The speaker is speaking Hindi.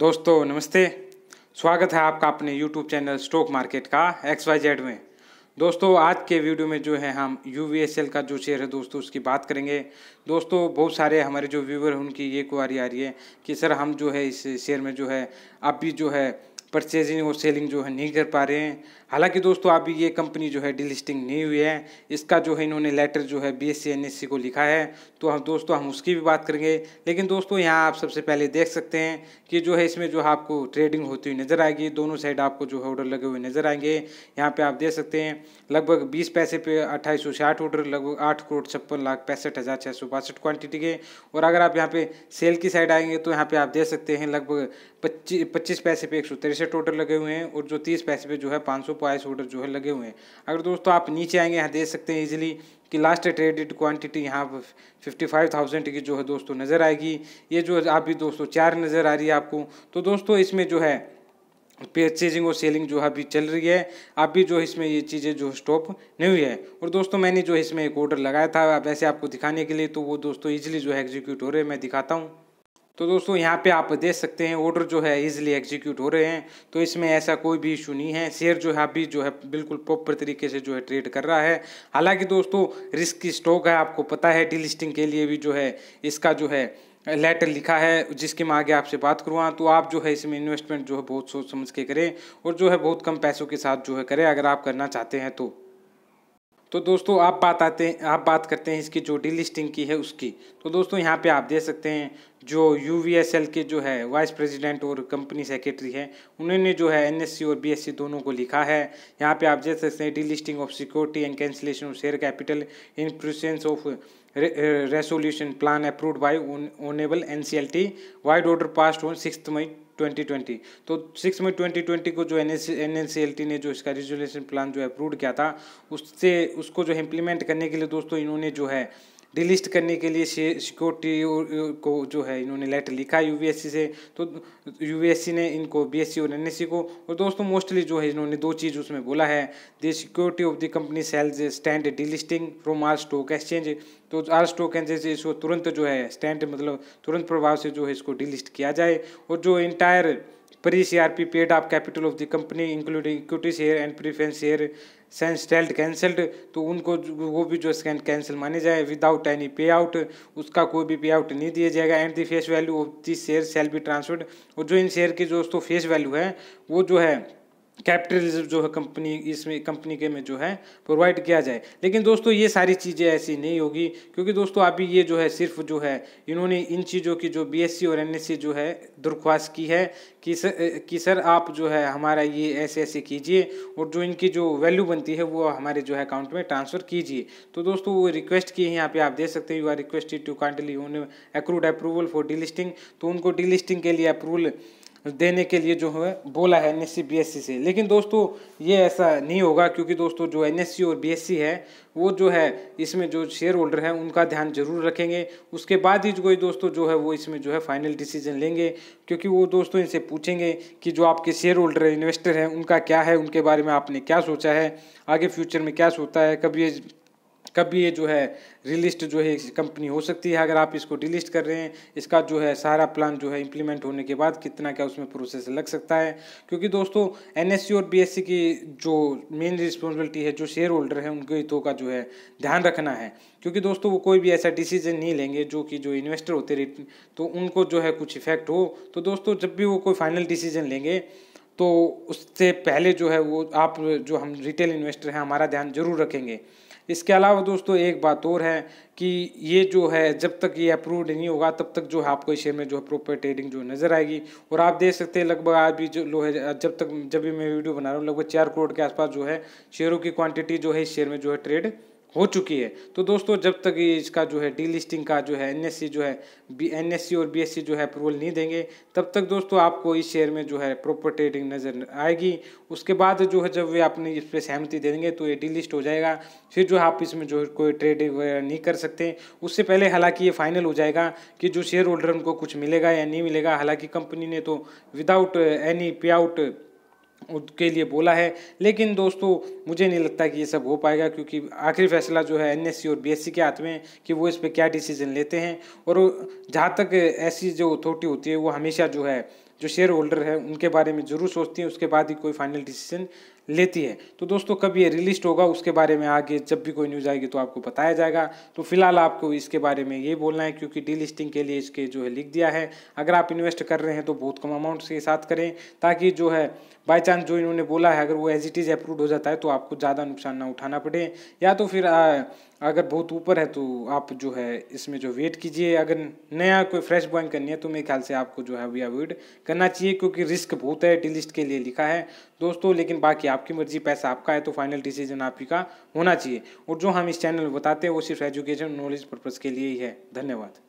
दोस्तों नमस्ते स्वागत है आपका अपने यूट्यूब चैनल स्टॉक मार्केट का एक्स वाई जेड में दोस्तों आज के वीडियो में जो है हम यू का जो शेयर है दोस्तों उसकी बात करेंगे दोस्तों बहुत सारे हमारे जो व्यूवर हैं उनकी ये क्वारी आ रही है कि सर हम जो है इस शेयर में जो है अभी जो है परचेजिंग और सेलिंग जो है नहीं कर पा रहे हैं हालांकि दोस्तों अभी ये कंपनी जो है डिलिस्टिंग नहीं हुई है इसका जो है इन्होंने लेटर जो है बी एस को लिखा है तो हम दोस्तों हम उसकी भी बात करेंगे लेकिन दोस्तों यहाँ आप सबसे पहले देख सकते हैं कि जो है इसमें जो है आपको ट्रेडिंग होती हुई नज़र आएगी दोनों साइड आपको जो है ऑर्डर लगे हुए नज़र आएंगे यहाँ पर आप देख सकते हैं लगभग बीस पैसे पे अट्ठाईस सौ साठ ऑर्डर लगभग आठ करोड़ छप्पन लाख पैंसठ हज़ार छः सौ बासठ क्वान्टिटी के और अगर आप यहाँ पर सेल की साइड आएंगे तो यहाँ पर आप देख सकते हैं लगभग पच्चीस पच्चीस पैसे पे एक सौ तिरसठ ऑर्डर लगे हुए हैं और जो तीस पैसे पे जो है पाँच सौ पॉइस ऑर्डर जो है लगे हुए हैं अगर दोस्तों आप नीचे आएंगे यहाँ देख सकते हैं इजीली कि लास्ट ट्रेडेड क्वांटिटी यहाँ पर फिफ्टी फाइव थाउजेंड की जो है दोस्तों नज़र आएगी ये जो आप भी दोस्तों चार नज़र आ रही है आपको तो दोस्तों इसमें जो है परचेजिंग और सेलिंग जो है अभी चल रही है आप भी जो इसमें ये चीज़ें जो स्टॉप नहीं हुई है और दोस्तों मैंने जो इसमें एक ऑर्डर लगाया था वैसे आपको दिखाने के लिए तो वो दोस्तों ईजिली जो है एग्जीक्यूट हो रहे हैं मैं दिखाता हूँ तो दोस्तों यहाँ पे आप देख सकते हैं ऑर्डर जो है इजीली एग्जीक्यूट हो रहे हैं तो इसमें ऐसा कोई भी इशू नहीं है शेयर जो है अभी जो है बिल्कुल प्रॉपर तरीके से जो है ट्रेड कर रहा है हालांकि दोस्तों रिस्क की स्टॉक है आपको पता है डीलिस्टिंग के लिए भी जो है इसका जो है लेटर लिखा है जिसके मैं आगे आपसे बात करूँगा हाँ, तो आप जो है इसमें इन्वेस्टमेंट जो है बहुत सोच समझ के करें और जो है बहुत कम पैसों के साथ जो है करें अगर आप करना चाहते हैं तो तो दोस्तों आप बात आते हैं आप बात करते हैं इसकी जो डीलिस्टिंग की है उसकी तो दोस्तों यहाँ पे आप देख सकते हैं जो यू के जो है वाइस प्रेसिडेंट और कंपनी सेक्रेटरी है उन्होंने जो है एन और बी दोनों को लिखा है यहाँ पे आप देख सकते हैं delisting of security and cancellation of share capital in process of resolution plan approved by honourable N C L T vide order pass हो सिक्स मई 2020 तो सिक्स मई 2020 को जो एन एन ने जो इसका रेजोल्यूशन प्लान जो अप्रूव किया था उससे उसको जो इम्प्लीमेंट करने के लिए दोस्तों इन्होंने जो है डिलिस्ट करने के लिए सिक्योरिटी को जो है इन्होंने लेटर लिखा यू से तो यू ने इनको बी और एन को और दोस्तों मोस्टली जो है इन्होंने दो चीज़ उसमें बोला है the security of the company sells stand delisting from our stock exchange तो आर स्टॉक एक्सचेंज इसको तुरंत जो है स्टैंड मतलब तुरंत प्रभाव से जो है इसको डिलिस्ट किया जाए और जो entire pre C R P paid up capital of the company including equity share and preference share sense टेल्ट कैंसल्ड तो उनको वो भी जो स्कैन कैंसिल माने जाए विदाउट एनी पे आउट उसका कोई भी पे आउट नहीं दिया जाएगा and the face value of this share shall be transferred और जो इन शेयर की जो दोस्तों फेस वैल्यू है वो जो है रिजर्व जो है कंपनी इसमें कंपनी के में जो है प्रोवाइड किया जाए लेकिन दोस्तों ये सारी चीज़ें ऐसी नहीं होगी क्योंकि दोस्तों अभी ये जो है सिर्फ जो है इन्होंने इन चीज़ों की जो बीएससी और एनएससी जो है दरख्वास्त की है कि सर कि सर आप जो है हमारा ये ऐसे ऐसे कीजिए और जो इनकी जो वैल्यू बनती है वो हमारे जो है अकाउंट में ट्रांसफ़र कीजिए तो दोस्तों वो रिक्वेस्ट की है यहाँ पे आप दे सकते हैं you are requested to kindly उन्हें अक्रूड अप्रूवल फॉर डीलिस्टिंग तो उनको डीलिस्टिंग के लिए अप्रूवल देने के लिए जो है बोला है एन एस से लेकिन दोस्तों ये ऐसा नहीं होगा क्योंकि दोस्तों जो एन और बी है वो जो है इसमें जो शेयर होल्डर हैं उनका ध्यान जरूर रखेंगे उसके बाद ही कोई दोस्तों जो है वो इसमें जो है फाइनल डिसीजन लेंगे क्योंकि वो दोस्तों इनसे पूछेंगे कि जो आपके शेयर होल्डर इन्वेस्टर हैं उनका क्या है उनके बारे में आपने क्या सोचा है आगे फ्यूचर में क्या सोचता है कभी ये कब ये जो है रिलिस्ट जो है कंपनी हो सकती है अगर आप इसको डिलिस्ट कर रहे हैं इसका जो है सारा प्लान जो है इम्प्लीमेंट होने के बाद कितना क्या उसमें प्रोसेस लग सकता है क्योंकि दोस्तों एन और बी की जो मेन रिस्पॉन्सिबिलिटी है जो शेयर होल्डर है उनके हितों का जो है ध्यान रखना है क्योंकि दोस्तों वो कोई भी ऐसा डिसीजन नहीं लेंगे जो कि जो इन्वेस्टर होते तो उनको जो है कुछ इफेक्ट हो तो दोस्तों जब भी वो कोई फाइनल डिसीजन लेंगे तो उससे पहले जो है वो आप जो हम रिटेल इन्वेस्टर हैं हमारा ध्यान जरूर रखेंगे इसके अलावा दोस्तों एक बात और है कि ये जो है जब तक ये अप्रूव्ड नहीं होगा तब तक जो है आपको इस शेयर में जो है प्रॉपर ट्रेडिंग जो नज़र आएगी और आप देख सकते हैं लगभग आज भी जो लो है जब तक जब भी मैं वीडियो बना रहा हूँ लगभग चार करोड़ के आसपास जो है शेयरों की क्वांटिटी जो है इस शेयर में जो है ट्रेड हो चुकी है तो दोस्तों जब तक इसका जो है डी लिस्टिंग का जो है एनएससी जो है बी एन और बीएससी जो है अप्रूवल नहीं देंगे तब तक दोस्तों आपको इस शेयर में जो है प्रॉपर ट्रेडिंग नज़र आएगी उसके बाद जो है जब वे अपनी इस पर सहमति देंगे तो ये डी लिस्ट हो जाएगा फिर जो आप इसमें जो है कोई ट्रेडिंग वगैरह नहीं कर सकते उससे पहले हालाँकि ये फाइनल हो जाएगा कि जो शेयर होल्डर उनको कुछ मिलेगा या नहीं मिलेगा हालाँकि कंपनी ने तो विदाउट एनी पे आउट के लिए बोला है लेकिन दोस्तों मुझे नहीं लगता कि ये सब हो पाएगा क्योंकि आखिरी फैसला जो है एनएससी और बीएससी के हाथ में कि वो इस पर क्या डिसीजन लेते हैं और जहाँ तक ऐसी जो अथॉरिटी होती है वो हमेशा जो है जो शेयर होल्डर है उनके बारे में ज़रूर सोचती है उसके बाद ही कोई फाइनल डिसीजन लेती है तो दोस्तों कब ये रिलिस्ट होगा उसके बारे में आगे जब भी कोई न्यूज़ आएगी तो आपको बताया जाएगा तो फिलहाल आपको इसके बारे में ये बोलना है क्योंकि डीलिस्टिंग के लिए इसके जो है लिख दिया है अगर आप इन्वेस्ट कर रहे हैं तो बहुत कम अमाउंट के साथ करें ताकि जो है बाई चांस जो इन्होंने बोला है अगर वो एज इट इज़ अप्रूव हो जाता है तो आपको ज़्यादा नुकसान ना उठाना पड़े या तो फिर आ, अगर बहुत ऊपर है तो आप जो है इसमें जो वेट कीजिए अगर नया कोई फ्रेश बॉइंग करनी है तो मेरे ख्याल से आपको जो है अभी अवॉइड करना चाहिए क्योंकि रिस्क बहुत है लिस्ट के लिए लिखा है दोस्तों लेकिन बाकी आप आपकी मर्जी पैसा आपका है तो फाइनल डिसीजन आप ही का होना चाहिए और जो हम इस चैनल में बताते हैं वो सिर्फ एजुकेशन नॉलेज पर्पज़ के लिए ही है धन्यवाद